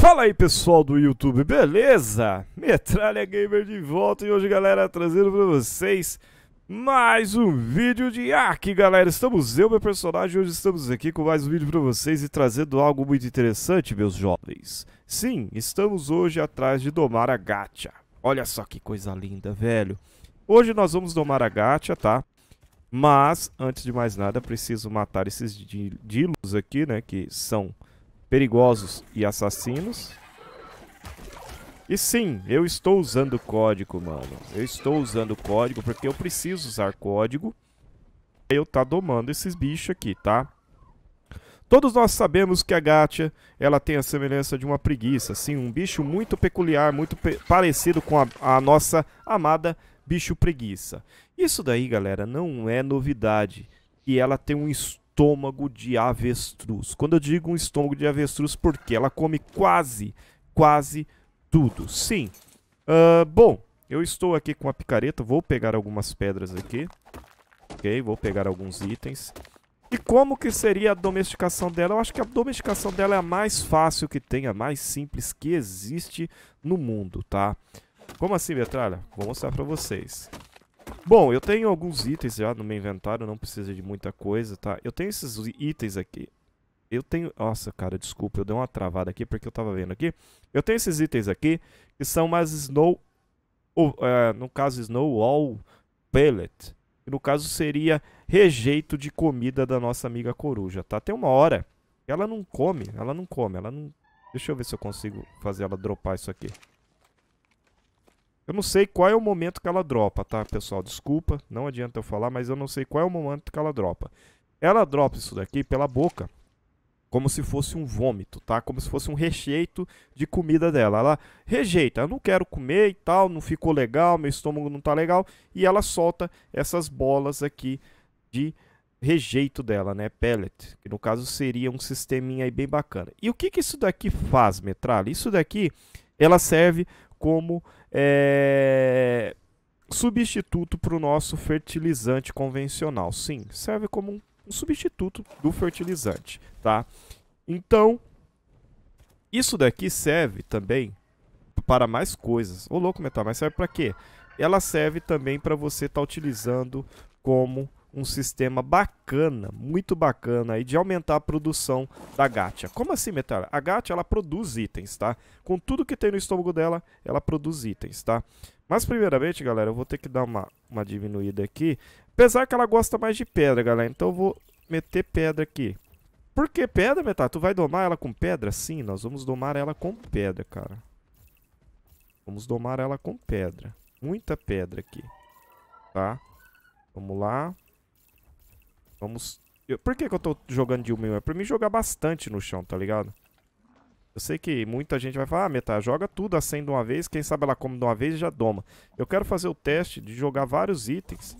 Fala aí pessoal do YouTube, beleza? Metralha Gamer de volta e hoje galera trazendo pra vocês mais um vídeo de Ark galera Estamos eu, meu personagem, hoje estamos aqui com mais um vídeo pra vocês e trazendo algo muito interessante meus jovens Sim, estamos hoje atrás de domar a gacha Olha só que coisa linda, velho Hoje nós vamos domar a gacha, tá? Mas, antes de mais nada, preciso matar esses dilos aqui, né, que são perigosos e assassinos. E sim, eu estou usando código, mano. Eu estou usando código porque eu preciso usar código. Eu tá domando esses bichos aqui, tá? Todos nós sabemos que a gacha, ela tem a semelhança de uma preguiça, sim, um bicho muito peculiar, muito pe parecido com a, a nossa amada bicho preguiça. Isso daí, galera, não é novidade. E ela tem um estudo estômago de avestruz. Quando eu digo um estômago de avestruz, porque ela come quase, quase tudo. Sim. Uh, bom, eu estou aqui com a picareta, vou pegar algumas pedras aqui. Ok, vou pegar alguns itens. E como que seria a domesticação dela? Eu acho que a domesticação dela é a mais fácil que tem, a mais simples que existe no mundo, tá? Como assim, Metralha? Vou mostrar pra vocês. Bom, eu tenho alguns itens já no meu inventário, não precisa de muita coisa, tá? Eu tenho esses itens aqui. Eu tenho... Nossa, cara, desculpa, eu dei uma travada aqui porque eu tava vendo aqui. Eu tenho esses itens aqui, que são mais snow... Ou, é, no caso, snow wall pellet. no caso seria rejeito de comida da nossa amiga coruja, tá? Tem uma hora que ela não come, ela não come, ela não... Deixa eu ver se eu consigo fazer ela dropar isso aqui. Eu não sei qual é o momento que ela dropa, tá, pessoal? Desculpa, não adianta eu falar, mas eu não sei qual é o momento que ela dropa. Ela dropa isso daqui pela boca, como se fosse um vômito, tá? Como se fosse um rejeito de comida dela. Ela rejeita, eu não quero comer e tal, não ficou legal, meu estômago não tá legal, e ela solta essas bolas aqui de rejeito dela, né? Pellet, que no caso seria um sisteminha aí bem bacana. E o que que isso daqui faz, metralha? Isso daqui ela serve como é, substituto para o nosso fertilizante convencional. Sim, serve como um, substituto do fertilizante, tá? Então, isso daqui serve também para mais coisas. Ô louco, metal, mas serve para quê? Ela serve também para você estar tá utilizando como um sistema bacana, muito bacana aí de aumentar a produção da gacha. Como assim, metal? A gacha ela produz itens, tá? Com tudo que tem no estômago dela, ela produz itens, tá? Mas primeiramente, galera, eu vou ter que dar uma, uma diminuída aqui. Apesar que ela gosta mais de pedra, galera, então eu vou meter pedra aqui. Por que pedra, metal? Tu vai domar ela com pedra? Sim, nós vamos domar ela com pedra, cara. Vamos domar ela com pedra. Muita pedra aqui. Tá? Vamos lá. Vamos... Eu... Por que, que eu tô jogando de humil? É pra mim jogar bastante no chão, tá ligado? Eu sei que muita gente vai falar, ah, Meta, joga tudo assim de uma vez, quem sabe ela come de uma vez e já doma. Eu quero fazer o teste de jogar vários itens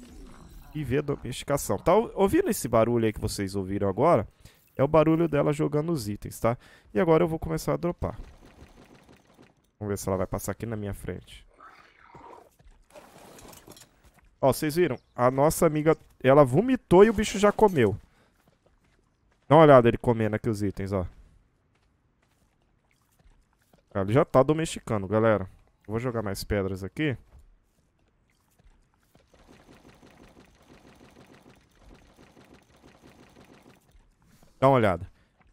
e ver a domesticação. Tá ouvindo esse barulho aí que vocês ouviram agora? É o barulho dela jogando os itens, tá? E agora eu vou começar a dropar. Vamos ver se ela vai passar aqui na minha frente. Ó, vocês viram? A nossa amiga ela vomitou e o bicho já comeu. Dá uma olhada ele comendo aqui os itens, ó. Ah, ele já tá domesticando, galera. Vou jogar mais pedras aqui. Dá uma olhada.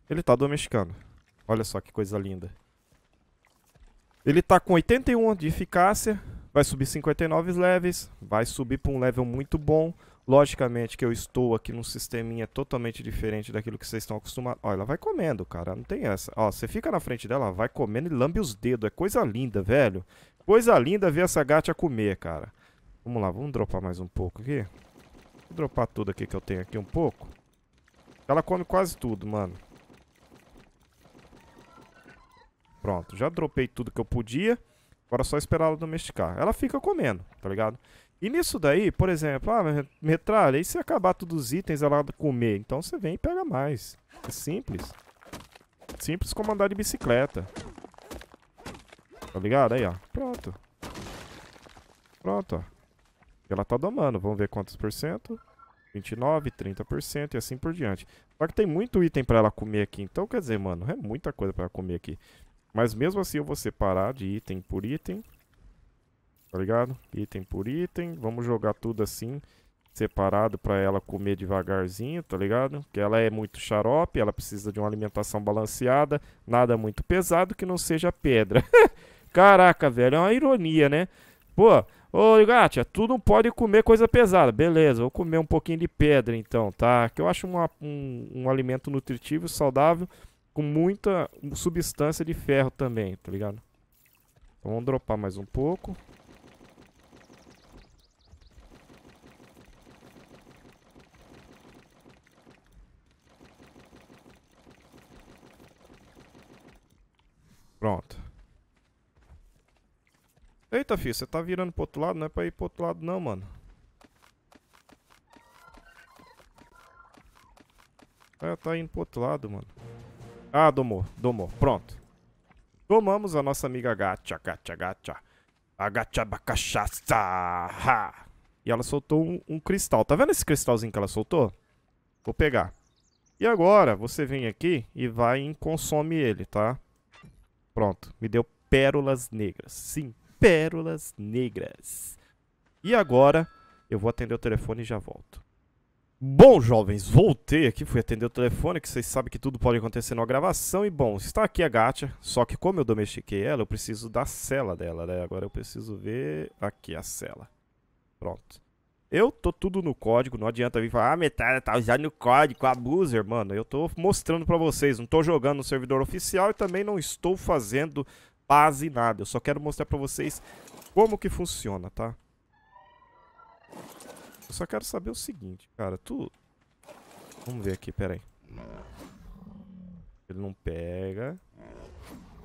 Ele tá domesticando. Olha só que coisa linda. Ele tá com 81 de eficácia. Vai subir 59 levels. Vai subir pra um level muito bom. Logicamente que eu estou aqui num sisteminha totalmente diferente daquilo que vocês estão acostumados. Ó, ela vai comendo, cara. Não tem essa. Ó, você fica na frente dela, vai comendo e lambe os dedos. É coisa linda, velho. Coisa linda ver essa gacha comer, cara. Vamos lá, vamos dropar mais um pouco aqui. Vou dropar tudo aqui que eu tenho aqui um pouco. Ela come quase tudo, mano. Pronto, já dropei tudo que eu podia. Agora é só esperar ela domesticar. Ela fica comendo, tá ligado? E nisso daí, por exemplo, ah, metralha, e se acabar todos os itens ela comer? Então você vem e pega mais. É simples. Simples como andar de bicicleta. Tá ligado? Aí, ó. Pronto. Pronto, ó. Ela tá domando. Vamos ver quantos por cento. 29, 30% e assim por diante. Só que tem muito item para ela comer aqui. Então, quer dizer, mano, é muita coisa para comer aqui. Mas mesmo assim eu vou separar de item por item tá ligado? Item por item, vamos jogar tudo assim, separado pra ela comer devagarzinho, tá ligado? Porque ela é muito xarope, ela precisa de uma alimentação balanceada, nada muito pesado que não seja pedra. Caraca, velho, é uma ironia, né? Pô, ô Gatia, tu não pode comer coisa pesada. Beleza, vou comer um pouquinho de pedra então, tá? Que eu acho uma, um, um alimento nutritivo, saudável, com muita substância de ferro também, tá ligado? Então, vamos dropar mais um pouco. Pronto. Eita, filho, você tá virando pro outro lado? Não é pra ir pro outro lado não, mano. É, tá indo pro outro lado, mano. Ah, domou, domou. Pronto. Tomamos a nossa amiga gacha, gacha, gacha. A gacha bacachaça. Ha! E ela soltou um, um cristal. Tá vendo esse cristalzinho que ela soltou? Vou pegar. E agora, você vem aqui e vai em consome ele, tá? Pronto, me deu pérolas negras. Sim, pérolas negras. E agora eu vou atender o telefone e já volto. Bom, jovens, voltei aqui, fui atender o telefone, que vocês sabem que tudo pode acontecer na gravação. E bom, está aqui a gacha, só que como eu domestiquei ela, eu preciso da cela dela, né? Agora eu preciso ver aqui a cela. Pronto. Eu tô tudo no código, não adianta vir falar, ah, metade tá já no código, abuser, mano. Eu tô mostrando para vocês, não tô jogando no servidor oficial e também não estou fazendo base nada. Eu só quero mostrar para vocês como que funciona, tá? Eu só quero saber o seguinte, cara, tu... Vamos ver aqui, pera aí. Ele não pega.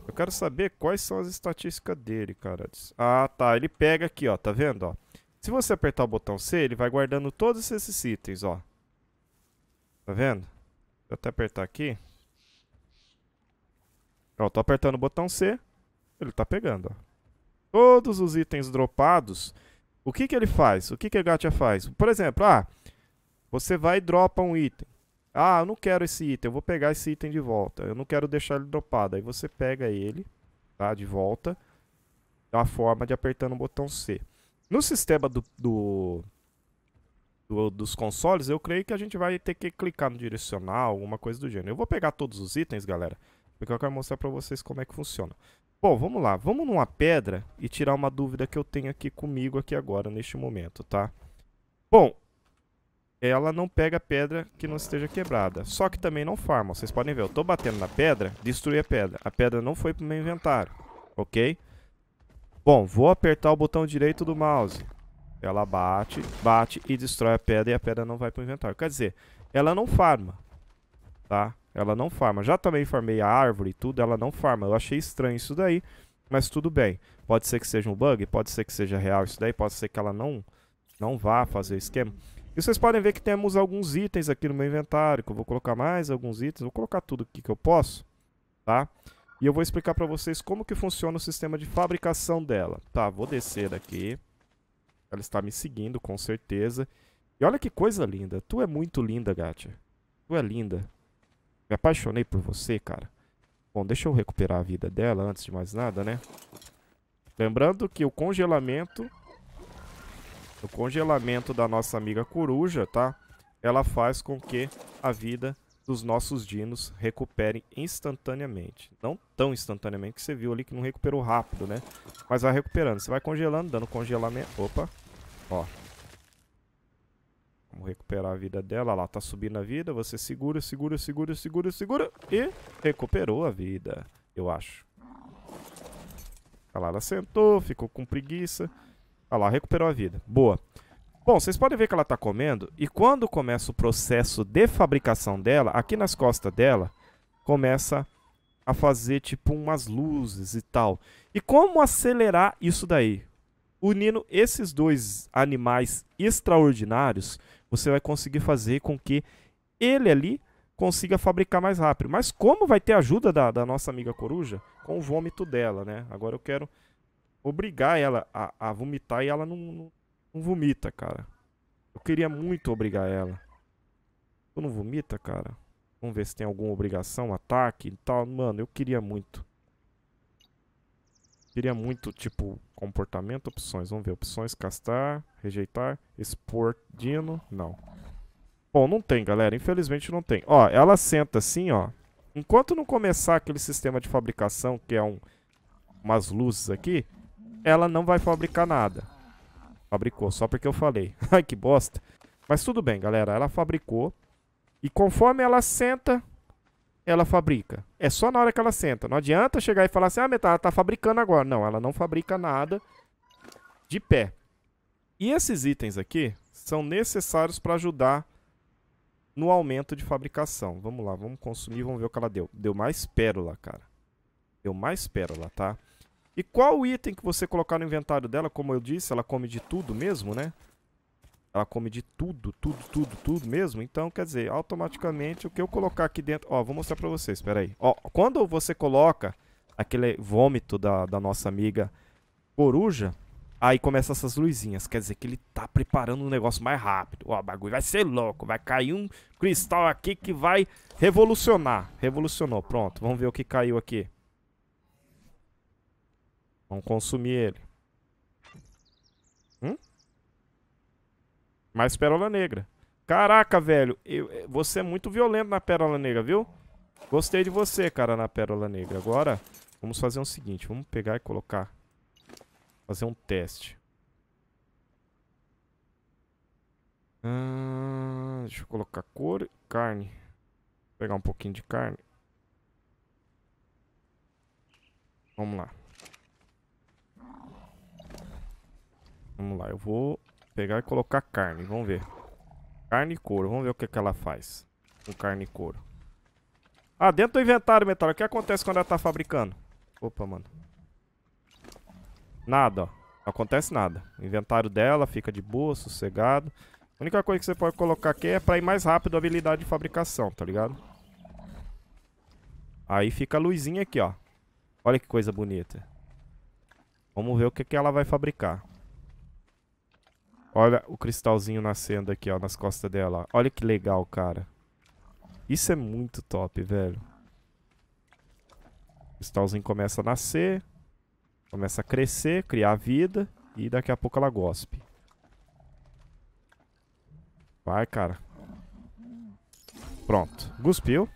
Eu quero saber quais são as estatísticas dele, cara. Ah, tá, ele pega aqui, ó, tá vendo, ó. Se você apertar o botão C, ele vai guardando todos esses itens, ó. Tá vendo? Vou até apertar aqui. Ó, tô apertando o botão C, ele tá pegando, ó. Todos os itens dropados, o que que ele faz? O que que a gacha faz? Por exemplo, ah, você vai e dropa um item. Ah, eu não quero esse item, eu vou pegar esse item de volta. Eu não quero deixar ele dropado. Aí você pega ele, tá, de volta. da a forma de apertando o botão C. No sistema do, do, do, dos consoles, eu creio que a gente vai ter que clicar no direcional, alguma coisa do gênero. Eu vou pegar todos os itens, galera, porque eu quero mostrar pra vocês como é que funciona. Bom, vamos lá. Vamos numa pedra e tirar uma dúvida que eu tenho aqui comigo aqui agora, neste momento, tá? Bom, ela não pega pedra que não esteja quebrada. Só que também não farma. Vocês podem ver, eu tô batendo na pedra, destruí a pedra. A pedra não foi pro meu inventário, ok? Bom, vou apertar o botão direito do mouse. Ela bate, bate e destrói a pedra e a pedra não vai pro inventário. Quer dizer, ela não farma, tá? Ela não farma. Já também farmei a árvore e tudo, ela não farma. Eu achei estranho isso daí, mas tudo bem. Pode ser que seja um bug, pode ser que seja real isso daí, pode ser que ela não, não vá fazer o esquema. E vocês podem ver que temos alguns itens aqui no meu inventário, que eu vou colocar mais alguns itens. Vou colocar tudo aqui que eu posso, tá? Tá? E eu vou explicar para vocês como que funciona o sistema de fabricação dela. Tá, vou descer daqui. Ela está me seguindo, com certeza. E olha que coisa linda. Tu é muito linda, gata. Tu é linda. Me apaixonei por você, cara. Bom, deixa eu recuperar a vida dela antes de mais nada, né? Lembrando que o congelamento... O congelamento da nossa amiga coruja, tá? Ela faz com que a vida dos nossos dinos recuperem instantaneamente. Não tão instantaneamente, que você viu ali que não recuperou rápido, né? Mas vai recuperando. Você vai congelando, dando congelamento. Opa! Ó. Vamos recuperar a vida dela. Olha lá, tá subindo a vida. Você segura, segura, segura, segura, segura. E recuperou a vida, eu acho. Olha lá, ela sentou, ficou com preguiça. Olha lá, recuperou a vida. Boa. Bom, vocês podem ver que ela está comendo e quando começa o processo de fabricação dela, aqui nas costas dela, começa a fazer tipo umas luzes e tal. E como acelerar isso daí? Unindo esses dois animais extraordinários, você vai conseguir fazer com que ele ali consiga fabricar mais rápido. Mas como vai ter ajuda da, da nossa amiga coruja? Com o vômito dela, né? Agora eu quero obrigar ela a, a vomitar e ela não, não não vomita, cara. Eu queria muito obrigar ela. Tu não vomita, cara? Vamos ver se tem alguma obrigação, ataque e tal. Mano, eu queria muito. Queria muito, tipo, comportamento, opções. Vamos ver, opções, castar, rejeitar, expor, dino. Não. Bom, não tem, galera. Infelizmente não tem. Ó, ela senta assim, ó. Enquanto não começar aquele sistema de fabricação, que é um, umas luzes aqui, ela não vai fabricar nada. Fabricou, só porque eu falei. Ai, que bosta. Mas tudo bem, galera. Ela fabricou. E conforme ela senta, ela fabrica. É só na hora que ela senta. Não adianta chegar e falar assim, ah, metade tá fabricando agora. Não, ela não fabrica nada de pé. E esses itens aqui são necessários para ajudar no aumento de fabricação. Vamos lá, vamos consumir, vamos ver o que ela deu. Deu mais pérola, cara. Deu mais pérola, tá? E qual item que você colocar no inventário dela, como eu disse, ela come de tudo mesmo, né? Ela come de tudo, tudo, tudo, tudo mesmo. Então, quer dizer, automaticamente o que eu colocar aqui dentro... Ó, vou mostrar pra vocês, peraí. Ó, quando você coloca aquele vômito da, da nossa amiga coruja, aí começa essas luzinhas. Quer dizer que ele tá preparando um negócio mais rápido. Ó, o bagulho vai ser louco. Vai cair um cristal aqui que vai revolucionar. Revolucionou, pronto. Vamos ver o que caiu aqui. Vamos consumir ele. Hum? Mais pérola negra. Caraca, velho. Eu, eh, você é muito violento na pérola negra, viu? Gostei de você, cara, na pérola negra. Agora, vamos fazer o um seguinte. Vamos pegar e colocar... Fazer um teste. Ah, deixa eu colocar cor... Carne. Vou pegar um pouquinho de carne. Vamos lá. Vamos lá, eu vou pegar e colocar carne, vamos ver. Carne e couro, vamos ver o que, que ela faz com carne e couro. Ah, dentro do inventário, Metal, o que acontece quando ela tá fabricando? Opa, mano. Nada, ó. Não acontece nada. O inventário dela fica de boa, sossegado. A única coisa que você pode colocar aqui é pra ir mais rápido a habilidade de fabricação, tá ligado? Aí fica a luzinha aqui, ó. Olha que coisa bonita. Vamos ver o que, que ela vai fabricar. Olha o cristalzinho nascendo aqui, ó, nas costas dela. Olha que legal, cara. Isso é muito top, velho. O cristalzinho começa a nascer, começa a crescer, criar vida e daqui a pouco ela gospe. Vai, cara. Pronto. Guspiu.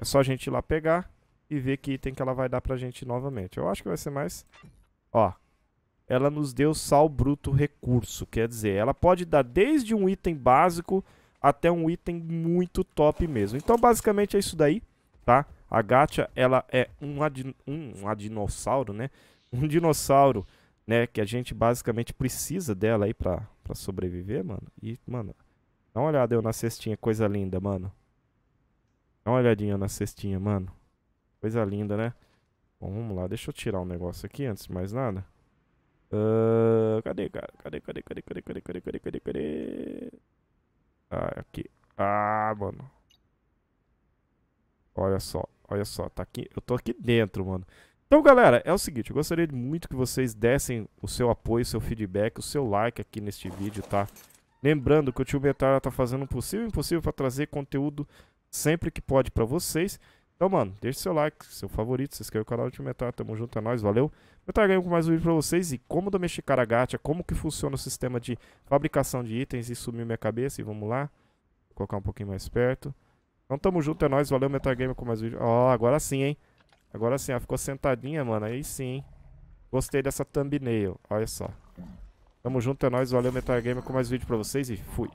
É só a gente ir lá pegar e ver que item que ela vai dar pra gente novamente. Eu acho que vai ser mais... Ó, ela nos deu sal bruto recurso. Quer dizer, ela pode dar desde um item básico até um item muito top mesmo. Então, basicamente é isso daí, tá? A gacha, ela é um, adin um, um dinossauro, né? Um dinossauro, né? Que a gente basicamente precisa dela aí pra, pra sobreviver, mano. E, mano, dá uma olhada eu na cestinha, coisa linda, mano. Dá uma olhadinha na cestinha, mano. Coisa linda, né? Bom, vamos lá, deixa eu tirar um negócio aqui antes de mais nada. Uh, cadê, cara? Cadê, cadê, cadê, cadê, cadê, cadê, cadê, cadê, cadê? Ah, aqui. Ah, mano. Olha só, olha só. Tá aqui, eu tô aqui dentro, mano. Então, galera, é o seguinte. Eu gostaria muito que vocês dessem o seu apoio, seu feedback, o seu like aqui neste vídeo, tá? Lembrando que o Tio Betara tá fazendo o possível e impossível para trazer conteúdo sempre que pode para vocês. Então, mano, deixa seu like, seu favorito, se inscreve no canal de Metal, tamo junto, é nóis, valeu. Metal Game com mais um vídeo pra vocês e como domesticar a gacha, como que funciona o sistema de fabricação de itens, e sumiu minha cabeça e vamos lá. Vou colocar um pouquinho mais perto. Então tamo junto, é nóis, valeu Metal Game com mais um vídeo. Ó, oh, agora sim, hein. Agora sim, ela ficou sentadinha, mano, aí sim, hein? Gostei dessa thumbnail, olha só. Tamo junto, é nóis, valeu Metal Game com mais um vídeo pra vocês e fui.